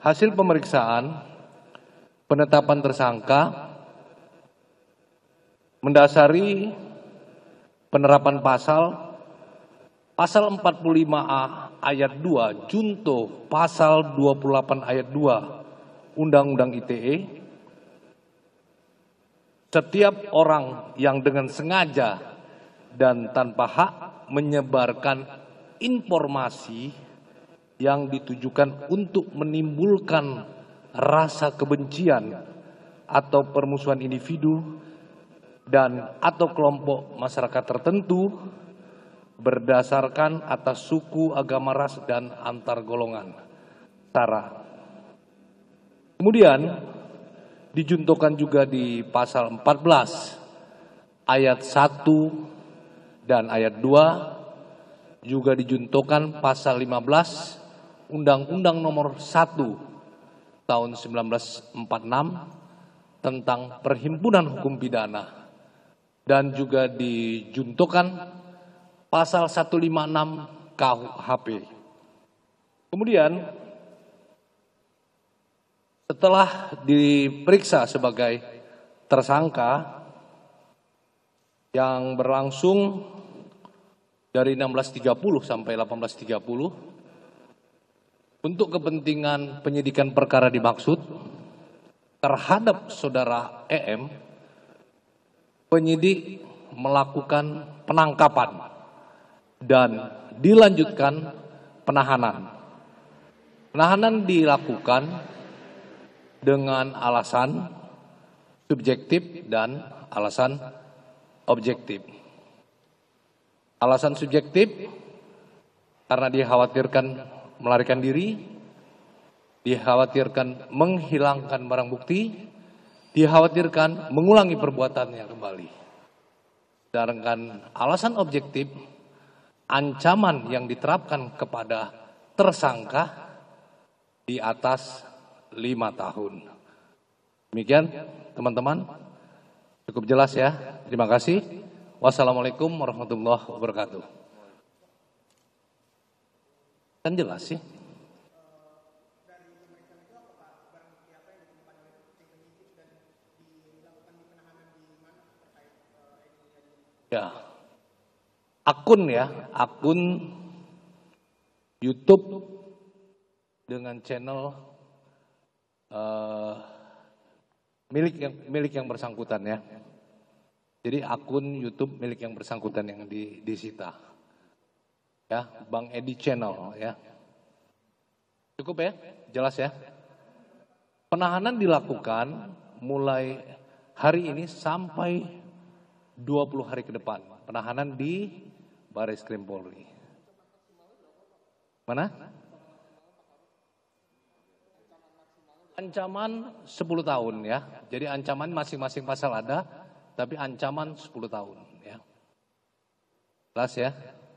hasil pemeriksaan penetapan tersangka mendasari penerapan pasal pasal 45A ayat 2 junto pasal 28 ayat 2 Undang-Undang ITE setiap orang yang dengan sengaja dan tanpa hak menyebarkan informasi yang ditujukan untuk menimbulkan rasa kebencian atau permusuhan individu dan atau kelompok masyarakat tertentu berdasarkan atas suku, agama, ras, dan antar golongan. Tara. Kemudian dijuntukan juga di pasal 14 ayat 1 dan ayat 2 juga dijuntukan pasal 15 Undang-Undang Nomor 1 tahun 1946 tentang Perhimpunan Hukum Pidana dan juga dijuntukan pasal 156 KUHP. Kemudian setelah diperiksa sebagai tersangka yang berlangsung dari 16.30 sampai 18.30 untuk kepentingan penyidikan perkara dimaksud terhadap saudara EM penyidik melakukan penangkapan dan dilanjutkan penahanan. Penahanan dilakukan dengan alasan subjektif dan alasan objektif. Alasan subjektif karena dikhawatirkan melarikan diri, dikhawatirkan menghilangkan barang bukti, dikhawatirkan mengulangi perbuatannya kembali. Sedangkan alasan objektif, ancaman yang diterapkan kepada tersangka di atas lima tahun. Demikian teman-teman, cukup jelas ya. Terima kasih. Wassalamualaikum warahmatullahi wabarakatuh. Kan jelas ya. Ya. Akun ya, akun YouTube dengan channel uh, milik yang milik yang bersangkutan ya. Jadi akun YouTube milik yang bersangkutan yang di, disita ya Bang Edi Channel ya. Cukup ya? Jelas ya? Penahanan dilakukan mulai hari ini sampai 20 hari ke depan. Penahanan di Baris Krim Polri. Mana? Ancaman 10 tahun ya. Jadi ancaman masing-masing pasal ada, tapi ancaman 10 tahun ya. Jelas ya?